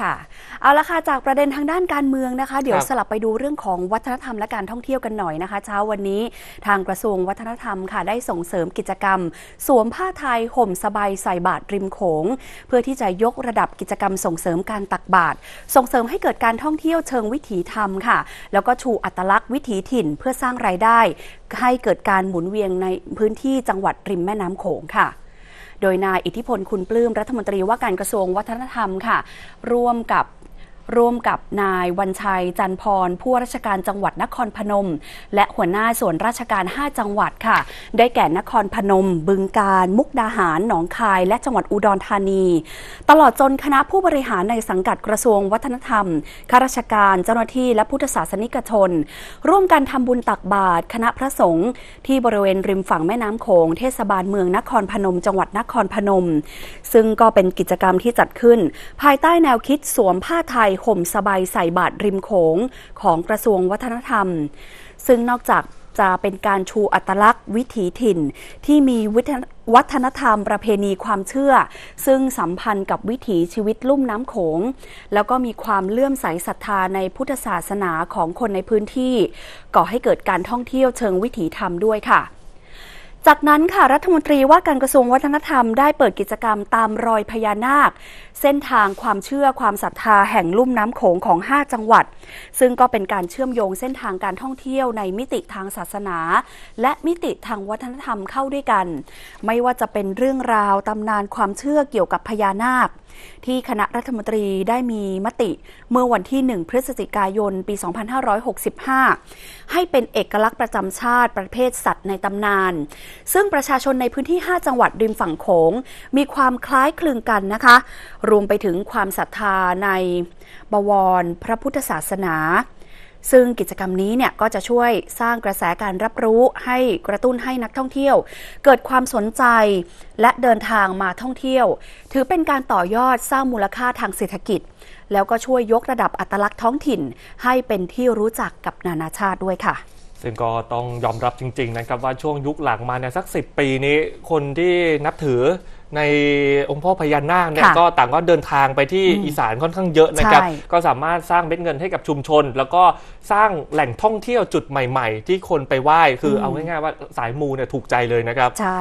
ค่ะเอาละค่ะจากประเด็นทางด้านการเมืองนะคะ เดี๋ยวสลับไปดูเรื่องของวัฒนธรรมและการท่องเที่ยวกันหน่อยนะคะ เช้าวันนี้ทางกระทรวงวัฒนธรรมค่ะได้ส่งเสริมกิจกรรม สวมผ้าไทยห่มสบายใส่บาตรริมโขง เพื่อที่จะยกระดับกิจกรรมส่งเสริมการตักบาตรส่งเสริมให้เกิดการท่องเที่ยวเชิงวิถีธรรมค่ะ แล้วก็ชูอัตลักษณ์วิถีถิ่นเพื่อสร้างรายได้ ให้เกิดการหมุนเวียนในพื้นที่จังหวัดริมแม่น้ำโขงค่ะโดยนายอิทธิพลคุณปลื้มรัฐมนตรีว่าการกระทรวงวัฒนธรรมค่ะร่วมกับร่วมกับนาย วันชัย จันพร ผู้ราชการจังหวัดนครพนม และหัวหน้าส่วนราชการ 5 จังหวัดค่ะ ได้แก่นครพนม บึงการมุกดาหาร หนองคาย และจังหวัดอุดรธานี ตลอดจนคณะผู้บริหารในสังกัดกระทรวงวัฒนธรรมข้าราชการเจ้าหน้าที่และพุทธศาสนิกชน ร่วมกันทำบุญตักบาตรคณะพระสงฆ์ที่บริเวณริมฝั่งแม่น้ำโขงเทศบาลเมืองนครพนม จังหวัดนครพนม ซึ่งก็เป็นกิจกรรมที่จัดขึ้น ภายใต้แนวคิดสวมผ้าไทยห่มสบายใส่บาทรริมโขงของกระทรวงวัฒนธรรม ซึ่งนอกจากจะเป็นการชูอัตลักษณ์วิถีถิ่น ที่มีวัฒนธรรมประเพณีความเชื่อ ซึ่งสัมพันธ์กับวิถีชีวิตลุ่มน้ำโขงแล้วก็มีความเลื่อมใสศรัทธาในพุทธศาสนาของคนในพื้นที่ ก่อให้เกิดการท่องเที่ยวเชิงวิถีธรรมด้วยค่ะจากนั้นค่ะรัฐมนตรีว่าการกระทรวงวัฒนธรรมได้เปิดกิจกรรมตามรอยพญานาค เส้นทางความเชื่อความศรัทธาแห่งลุ่มน้ำโขงของ 5 จังหวัด ซึ่งก็เป็นการเชื่อมโยงเส้นทางการท่องเที่ยวในมิติทางศาสนา และมิติทางวัฒนธรรมเข้าด้วยกัน ไม่ว่าจะเป็นเรื่องราวตำนานความเชื่อเกี่ยวกับพญานาค ที่คณะรัฐมนตรีได้มีมติเมื่อวันที่1พฤศจิกายนปี 2565 ให้เป็นเอกลักษณ์ประจำชาติประเภทสัตว์ในตำนานซึ่งประชาชนในพื้นที่ 5 จังหวัดริมฝั่งโขง มีความคล้ายคลึงกันนะคะ รวมไปถึงความศรัทธาในบวร พระพุทธศาสนา ซึ่งกิจกรรมนี้เนี่ยก็จะช่วยสร้างกระแสการรับรู้ให้กระตุ้นให้นักท่องเที่ยว เกิดความสนใจและเดินทางมาท่องเที่ยว ถือเป็นการต่อยอดสร้างมูลค่าทางเศรษฐกิจ แล้วก็ช่วยยกระดับอัตลักษณ์ท้องถิ่นให้เป็นที่รู้จักกับนานาชาติด้วยค่ะซึ่งก็ต้องยอมรับจริงๆนะครับว่าช่วงยุคหลังมาเนี่ยสักสิปีนี้ คนที่นับถือในองค์พ่อพญานาคเนี่ยก็ต่างก็เดินทางไปที่อีสานค่อนข้างเยอะนะครับ ก็สามารถสร้างเม็ดเงินให้กับชุมชน แล้วก็สร้างแหล่งท่องเที่ยวจุดใหม่ๆที่คนไปไหว้คือเอาง่ายๆว่าสายมูเนี่ยถูกใจเลยนะครับ ใช่